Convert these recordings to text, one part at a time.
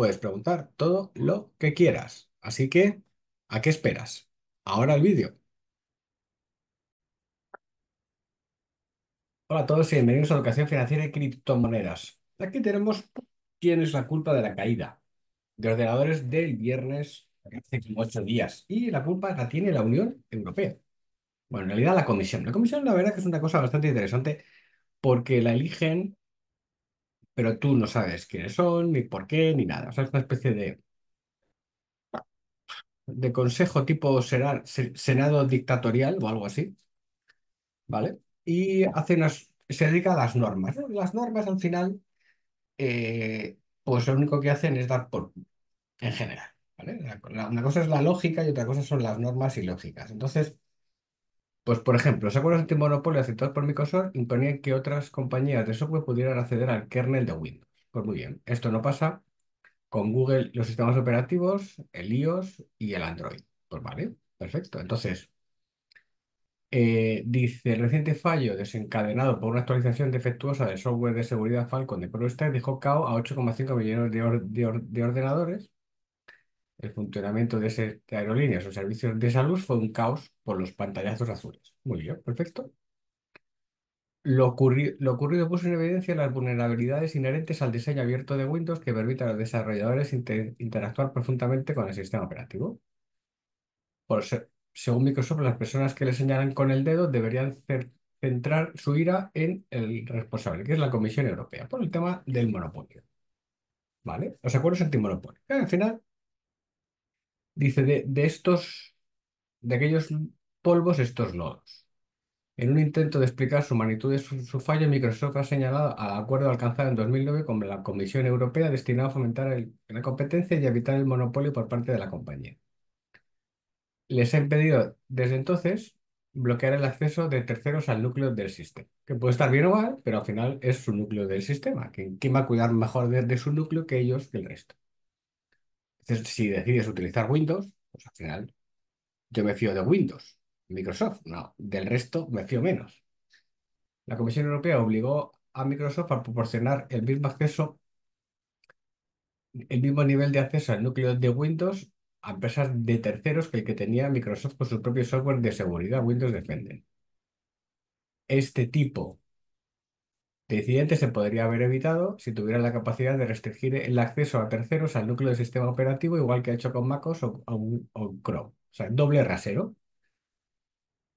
puedes preguntar todo lo que quieras. Así que, ¿a qué esperas? Ahora el vídeo. Hola a todos y bienvenidos a Educación Financiera y Criptomonedas. Aquí tenemos quién es la culpa de la caída de ordenadores del viernes hace como ocho días. Y la culpa la tiene la Unión Europea. Bueno, en realidad la Comisión. La Comisión, la verdad, que es una cosa bastante interesante porque la eligen pero tú no sabes quiénes son, ni por qué, ni nada. O sea, es una especie de, de consejo tipo senado dictatorial o algo así, ¿vale? Y se dedica a las normas. Las normas al final, eh, pues lo único que hacen es dar por en general, ¿vale? una cosa es la lógica y otra cosa son las normas ilógicas. Entonces, pues, por ejemplo, los acuerdos antimonopolio aceptados por Microsoft imponían que otras compañías de software pudieran acceder al kernel de Windows. Pues muy bien, esto no pasa con Google, los sistemas operativos, el iOS y el Android. Pues vale, perfecto. Entonces, eh, dice, el reciente fallo desencadenado por una actualización defectuosa del software de seguridad Falcon de ProStack dejó cao a 8,5 millones de ordenadores el funcionamiento de, esas aerolíneas o servicios de salud fue un caos por los pantallazos azules. Muy bien, perfecto. Lo, ocurrido puso en evidencia las vulnerabilidades inherentes al diseño abierto de Windows que permite a los desarrolladores interactuar profundamente con el sistema operativo. Por según Microsoft, las personas que le señalan con el dedo deberían centrar su ira en el responsable, que es la Comisión Europea, por el tema del monopolio. ¿Vale? Los acuerdos antimonopolio. Al final, Dice, de, estos, de aquellos polvos, estos nodos En un intento de explicar su magnitud de su, fallo, Microsoft ha señalado al acuerdo alcanzado en 2009 con la Comisión Europea destinado a fomentar la competencia y evitar el monopolio por parte de la compañía. Les ha impedido desde entonces bloquear el acceso de terceros al núcleo del sistema, que puede estar bien o mal, pero al final es su núcleo del sistema. que quién va a cuidar mejor de, de su núcleo que ellos que el resto? Si decides utilizar Windows, pues al final yo me fío de Windows, Microsoft, no, del resto me fío menos. La Comisión Europea obligó a Microsoft a proporcionar el mismo acceso, el mismo nivel de acceso al núcleo de Windows a empresas de terceros que el que tenía Microsoft con su propio software de seguridad, Windows Defender. Este tipo de incidente se podría haber evitado si tuvieran la capacidad de restringir el acceso a terceros al núcleo del sistema operativo, igual que ha hecho con MacOS o, o, Chrome. O sea, doble rasero.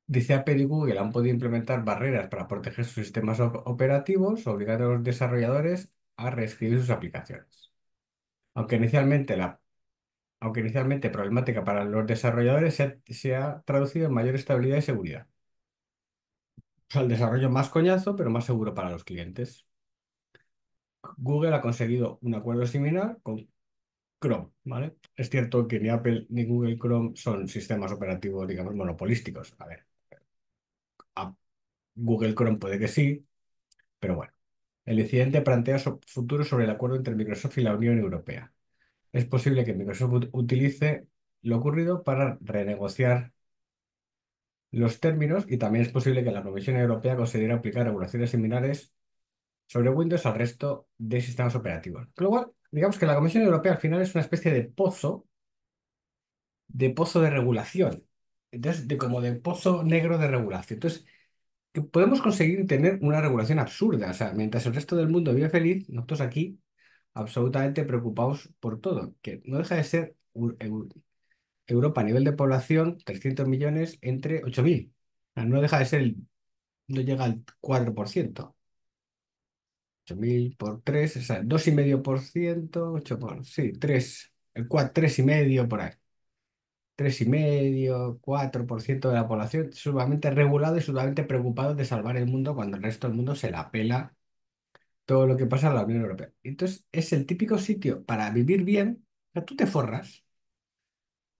Dice a y Google han podido implementar barreras para proteger sus sistemas operativos, obligando a los desarrolladores a reescribir sus aplicaciones. Aunque inicialmente, la, aunque inicialmente problemática para los desarrolladores, se ha traducido en mayor estabilidad y seguridad. O sea, el desarrollo más coñazo, pero más seguro para los clientes. Google ha conseguido un acuerdo similar con Chrome, ¿vale? Es cierto que ni Apple ni Google Chrome son sistemas operativos, digamos, monopolísticos. A ver, a Google Chrome puede que sí, pero bueno. El incidente plantea su futuro sobre el acuerdo entre Microsoft y la Unión Europea. Es posible que Microsoft utilice lo ocurrido para renegociar los términos y también es posible que la Comisión Europea considere aplicar regulaciones similares sobre Windows al resto de sistemas operativos. Con lo cual, digamos que la Comisión Europea al final es una especie de pozo, de pozo de regulación. Entonces, como de pozo negro de regulación. Entonces, podemos conseguir tener una regulación absurda. O sea, mientras el resto del mundo vive feliz, nosotros aquí absolutamente preocupados por todo, que no deja de ser Europa a nivel de población, 300 millones entre 8.000. no deja de ser, no llega al 4%. 8.000 por 3, o sea, 2,5%, 8 por, sí, 3, el 3,5 por ahí. 3,5, 4% de la población sumamente regulado y sumamente preocupado de salvar el mundo cuando el resto del mundo se la pela todo lo que pasa en la Unión Europea. Entonces, es el típico sitio para vivir bien, tú te forras,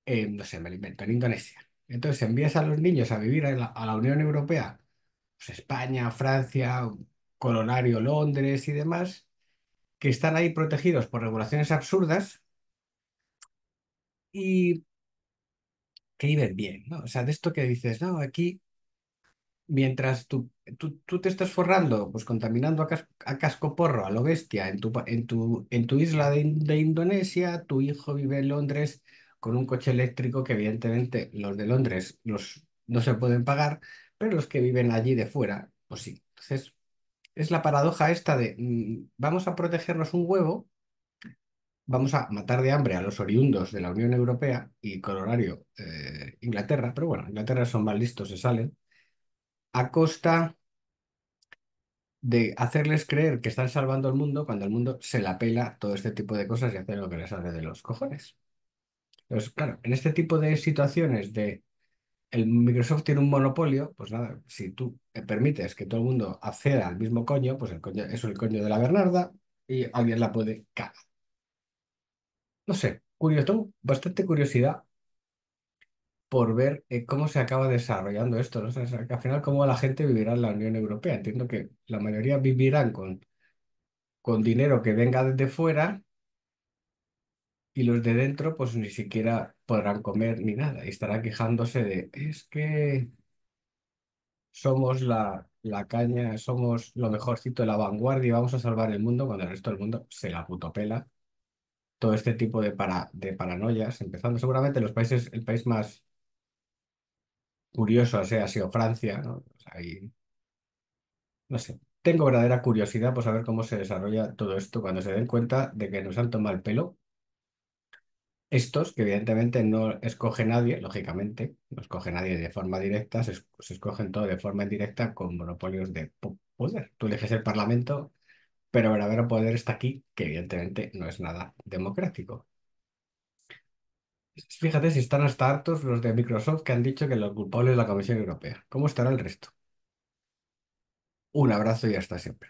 eh, no sé, me lo invento, en Indonesia. Entonces envías a los niños a vivir a la, Unión Europea, pues España, Francia, Colonario, Londres y demás, que están ahí protegidos por regulaciones absurdas y que viven bien, O sea, de esto que dices, no, aquí, mientras tú, tú, te estás forrando, pues contaminando a, casco porro, a lo bestia, en tu, en tu, en tu isla de, de Indonesia, tu hijo vive en Londres con un coche eléctrico que evidentemente los de Londres los, no se pueden pagar, pero los que viven allí de fuera, pues sí. Entonces, es la paradoja esta de mm, vamos a protegernos un huevo, vamos a matar de hambre a los oriundos de la Unión Europea y colorario eh, Inglaterra, pero bueno, Inglaterra son más listos, se salen, a costa de hacerles creer que están salvando el mundo cuando el mundo se la pela todo este tipo de cosas y hace lo que les hace de los cojones. Pues claro, en este tipo de situaciones de el Microsoft tiene un monopolio, pues nada, si tú eh, permites que todo el mundo acceda al mismo coño, pues eso es el coño de la Bernarda y alguien la puede cagar. No sé, curioso, tengo bastante curiosidad por ver eh, cómo se acaba desarrollando esto, ¿no? al final cómo la gente vivirá en la Unión Europea. Entiendo que la mayoría vivirán con, con dinero que venga desde fuera y los de dentro pues ni siquiera podrán comer ni nada y estarán quejándose de, es que somos la, caña, somos lo mejorcito de la vanguardia y vamos a salvar el mundo cuando el resto del mundo se la putopela. Todo este tipo de, para, de paranoias, empezando seguramente los países, el país más curioso ha sido Francia, ¿no? ahí, no sé. Tengo verdadera curiosidad por saber cómo se desarrolla todo esto cuando se den cuenta de que nos han tomado el pelo estos, que evidentemente no escoge nadie, lógicamente, no escoge nadie de forma directa, se, escogen todo de forma indirecta con monopolios de poder. Tú eliges el Parlamento, pero el verdadero poder está aquí, que evidentemente no es nada democrático. Fíjate si están hasta hartos los de Microsoft que han dicho que los culpable es la Comisión Europea. ¿Cómo estará el resto? Un abrazo y hasta siempre.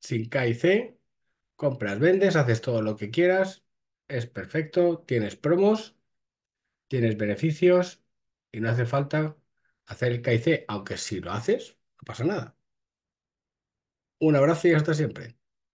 sin K C, compras, vendes, haces todo lo que quieras, es perfecto, tienes promos, tienes beneficios y no hace falta hacer el K aunque si lo haces, no pasa nada. Un abrazo y hasta siempre.